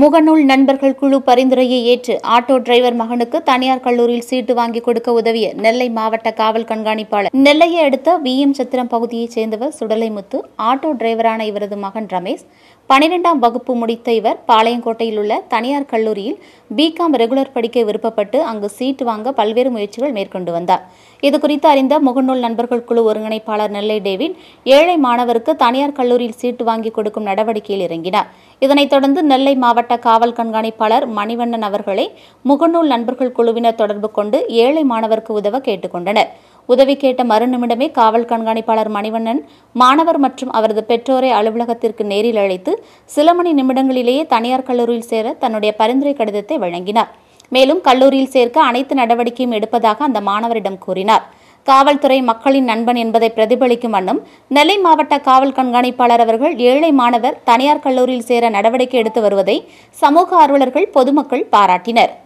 முகநூல் நண்பர்கள் குழு பரிந்துரையை ஏற்று ஆட்டோ டிரைவர் மகனுக்கு தனியார் கல்லூரியில் சீட்டு வாங்கி கொடுக்க உதவிய நெல்லை மாவட்ட காவல் கண்காணிப்பாளர் நெல்லையை அடுத்த வி எம் சத்திரம் பகுதியைச் சேர்ந்தவர் முத்து ஆட்டோ டிரைவரான இவரது மகன் ரமேஷ் பனிரெண்டாம் வகுப்பு முடித்த இவர் பாளையங்கோட்டையில் உள்ள தனியார் கல்லூரியில் பிகாம் ரெகுலர் படிக்க விருப்பப்பட்டு அங்கு சீட்டு வாங்க பல்வேறு முயற்சிகள் மேற்கொண்டு வந்தார் இதுகுறித்து அறிந்த முகநூல் நண்பர்கள் குழு ஒருங்கிணைப்பாளர் நெல்லை டேவிட் ஏழை மாணவருக்கு தனியார் கல்லூரியில் சீட்டு வாங்கி கொடுக்கும் நடவடிக்கையில் இறங்கினார் இதனைத் தொடர்ந்து நெல்லை மாவட்ட மாவட்ட காவல் கண்காணிப்பாளர் மணிவண்ணன் அவர்களை முகநூல் நண்பர்கள் குழுவினர் தொடர்பு கொண்டு ஏழை மாணவருக்கு உதவ கேட்டுக்கொண்டனர் உதவி கேட்ட மறுநிமிடமே காவல் கண்காணிப்பாளர் மணிவண்ணன் மாணவர் மற்றும் அவரது பெற்றோரை அலுவலகத்திற்கு நேரில் அழைத்து சில மணி நிமிடங்களிலேயே தனியார் கல்லூரியில் சேர தன்னுடைய பரிந்துரை கடிதத்தை வழங்கினார் மேலும் கல்லூரியில் சேர்க்க அனைத்து நடவடிக்கையும் எடுப்பதாக அந்த மாணவரிடம் கூறினார் காவல்துறை மக்களின் நண்பன் என்பதை பிரதிபலிக்கும் வண்ணம் நெல்லை மாவட்ட காவல் கண்காணிப்பாளர் அவர்கள் ஏழை மாணவர் தனியார் கல்லூரியில் சேர நடவடிக்கை எடுத்து வருவதை சமூக ஆர்வலர்கள் பொதுமக்கள் பாராட்டினர்